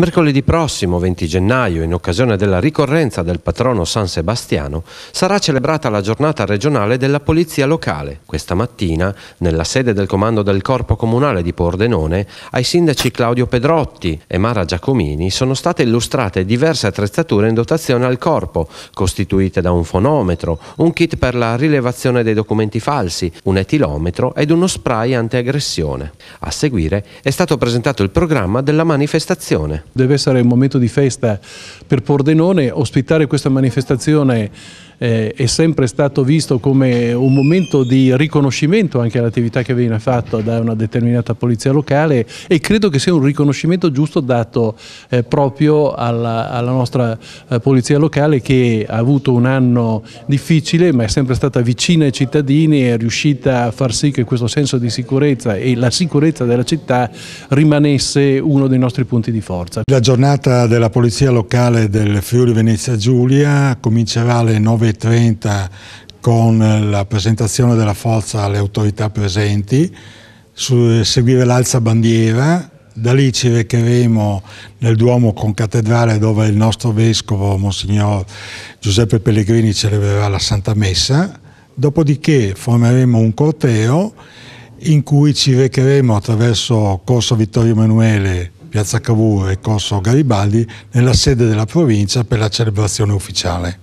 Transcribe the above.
Mercoledì prossimo, 20 gennaio, in occasione della ricorrenza del patrono San Sebastiano, sarà celebrata la giornata regionale della Polizia Locale. Questa mattina, nella sede del comando del Corpo Comunale di Pordenone, ai sindaci Claudio Pedrotti e Mara Giacomini sono state illustrate diverse attrezzature in dotazione al Corpo, costituite da un fonometro, un kit per la rilevazione dei documenti falsi, un etilometro ed uno spray antiaggressione. A seguire è stato presentato il programma della manifestazione. Deve essere un momento di festa per Pordenone, ospitare questa manifestazione eh, è sempre stato visto come un momento di riconoscimento anche all'attività che viene fatta da una determinata polizia locale e credo che sia un riconoscimento giusto dato eh, proprio alla, alla nostra eh, polizia locale che ha avuto un anno difficile ma è sempre stata vicina ai cittadini e è riuscita a far sì che questo senso di sicurezza e la sicurezza della città rimanesse uno dei nostri punti di forza. La giornata della polizia locale del Friuli Venezia Giulia comincerà alle 9 9.30 con la presentazione della forza alle autorità presenti, su, seguire l'alza bandiera, da lì ci recheremo nel Duomo con Cattedrale dove il nostro vescovo, Monsignor Giuseppe Pellegrini, celebrerà la Santa Messa, dopodiché formeremo un corteo in cui ci recheremo attraverso Corso Vittorio Emanuele, Piazza Cavour e Corso Garibaldi nella sede della provincia per la celebrazione ufficiale.